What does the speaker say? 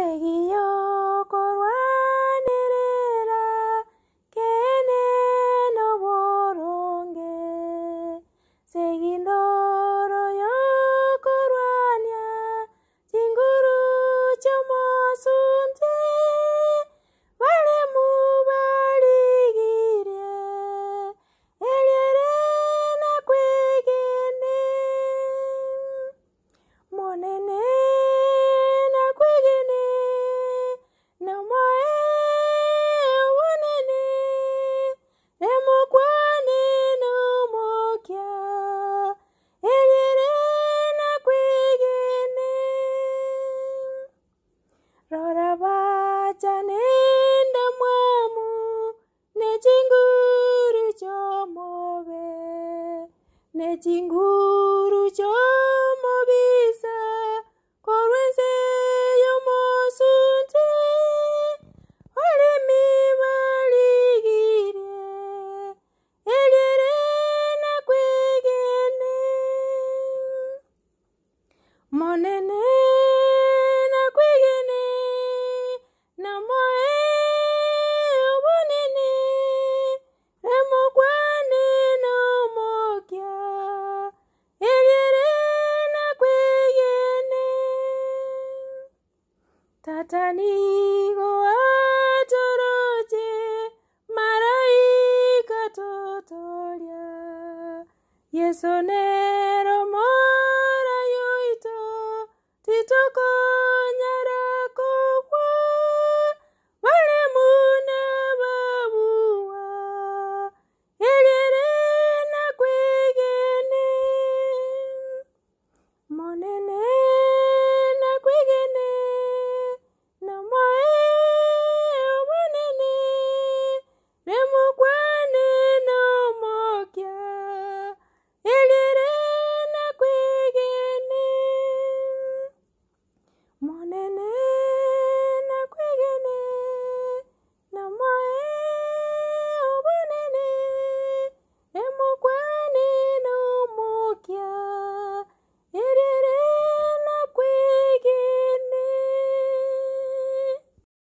哎哟！rora nenda nda mwamu ne chinguru chomowe ne chinguru chomobisa korwense yomosunte olemi baligire elire nakwegene monene tatanigo atoroje maraika totolia yesonero mora yoito nyara.